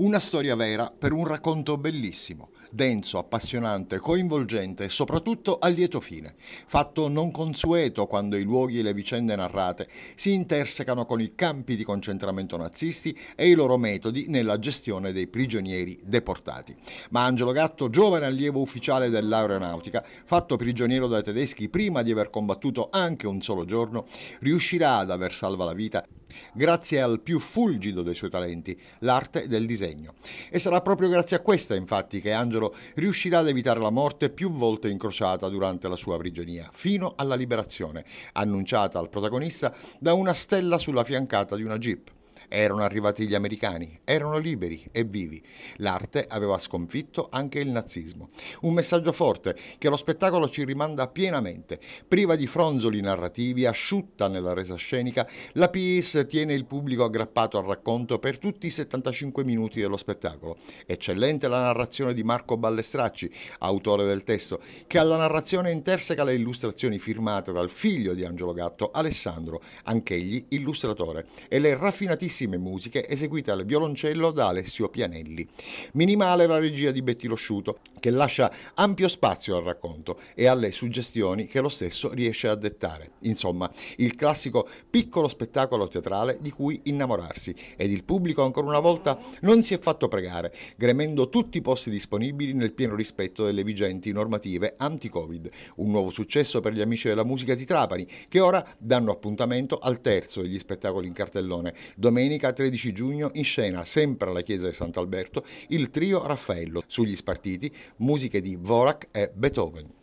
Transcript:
Una storia vera per un racconto bellissimo, denso, appassionante, coinvolgente e soprattutto a lieto fine. Fatto non consueto quando i luoghi e le vicende narrate si intersecano con i campi di concentramento nazisti e i loro metodi nella gestione dei prigionieri deportati. Ma Angelo Gatto, giovane allievo ufficiale dell'aeronautica, fatto prigioniero dai tedeschi prima di aver combattuto anche un solo giorno, riuscirà ad aver salva la vita grazie al più fulgido dei suoi talenti, l'arte del disegno. E sarà proprio grazie a questa, infatti, che Angelo riuscirà ad evitare la morte più volte incrociata durante la sua prigionia, fino alla liberazione, annunciata al protagonista da una stella sulla fiancata di una jeep. Erano arrivati gli americani, erano liberi e vivi. L'arte aveva sconfitto anche il nazismo. Un messaggio forte che lo spettacolo ci rimanda pienamente. Priva di fronzoli narrativi, asciutta nella resa scenica, la pièce tiene il pubblico aggrappato al racconto per tutti i 75 minuti dello spettacolo. Eccellente la narrazione di Marco Ballestracci, autore del testo, che alla narrazione interseca le illustrazioni firmate dal figlio di Angelo Gatto, Alessandro, anch'egli illustratore, e le raffinatissime bellissime musiche eseguite al violoncello da Alessio Pianelli. Minimale la regia di Betty Losciuto, che lascia ampio spazio al racconto e alle suggestioni che lo stesso riesce a dettare. Insomma, il classico piccolo spettacolo teatrale di cui innamorarsi ed il pubblico ancora una volta non si è fatto pregare, gremendo tutti i posti disponibili nel pieno rispetto delle vigenti normative anti-Covid. Un nuovo successo per gli amici della musica di Trapani, che ora danno appuntamento al terzo degli spettacoli in cartellone, domenica domenica 13 giugno in scena, sempre alla chiesa di Sant'Alberto, il trio Raffaello, sugli spartiti, musiche di Vorak e Beethoven.